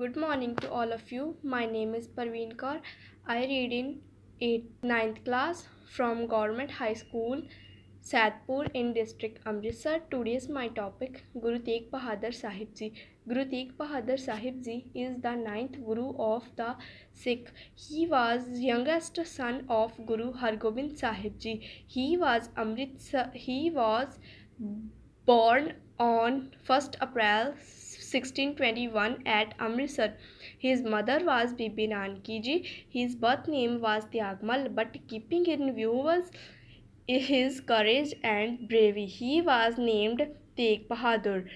Good morning to all of you. My name is Parveen Kaur. I read in 8th 9th class from Government High School Sadpur in district Amritsar. Today is my topic Guru Tegh Bahadur Sahib Ji. Guru Tegh Bahadur Sahib Ji is the ninth Guru of the Sikh. He was youngest son of Guru Hargobind Sahib Ji. He was Amritsar he was born on 1st April 1621 at Amritsar. His mother was Bibi Nankiji. His birth name was Tyagmal, but keeping in view was his courage and bravery. He was named Teg Bahadur.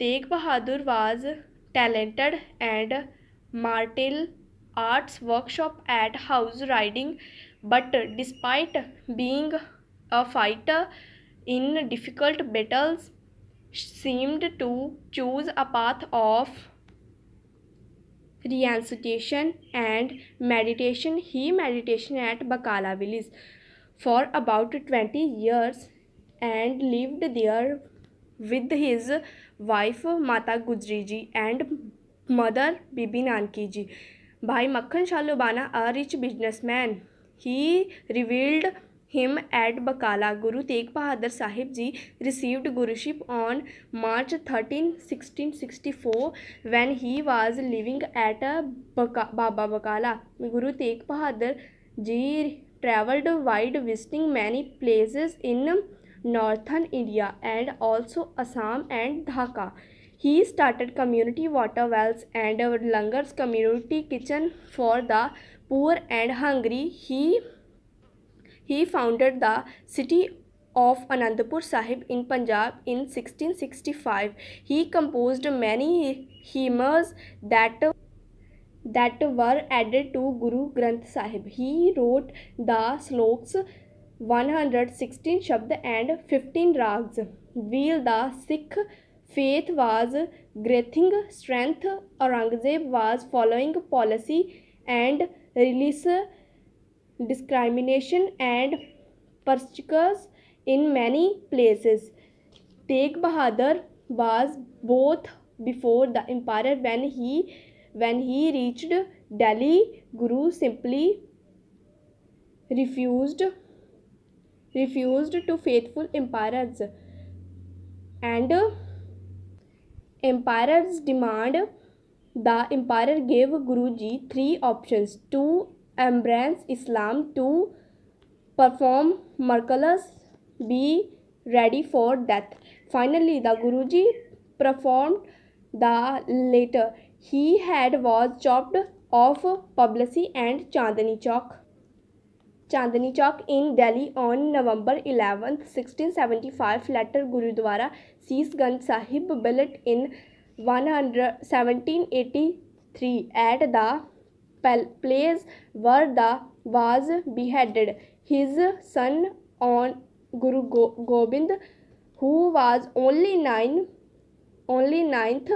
Teg Bahadur was talented and martial arts workshop at house riding but despite being a fighter in difficult battles seemed to choose a path of renunciation and meditation. He meditated at Bakala village for about 20 years and lived there with his wife Mata Gujri ji and mother Bibi Nanki ji. Bhai Makhan Shalubana, a rich businessman, he revealed him at Bakala. Guru Tegh Bahadur Sahib Ji received Guruship on March 13, 1664 when he was living at Baka, Baba Bakala. Guru Tegh Bahadur Ji traveled wide visiting many places in northern India and also Assam and Dhaka. He started community water wells and langars community kitchen for the poor and hungry. He He founded the city of Anandpur Sahib in Punjab in 1665. He composed many hymns that that were added to Guru Granth Sahib. He wrote the sloks 116 Shabd and 15 Rags. While the Sikh faith was growing strength, Aurangzeb was following policy and release discrimination and persecutions in many places. Teg Bahadur was both before the empire when he when he reached Delhi, Guru simply refused refused to faithful emperors and emperor's demand the emperor gave guruji three options two embrace Islam to perform miracles be ready for death finally the guru ji perform the latter his head was chopped off publicly and Chandni Chowk Chandni Chowk in Delhi on November eleventh sixteen seventy five later gurdwara Sisganj Sahib built in one eighty three at the place where the was beheaded. His son on Guru Gobind, who was only nine, only ninth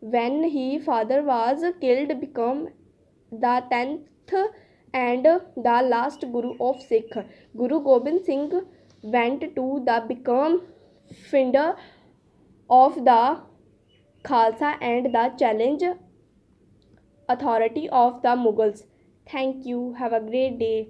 when he father was killed, become the tenth and the last Guru of Sikh. Guru Gobind Singh went to the become finder of the Khalsa and the challenge authority of the Mughals. Thank you. Have a great day.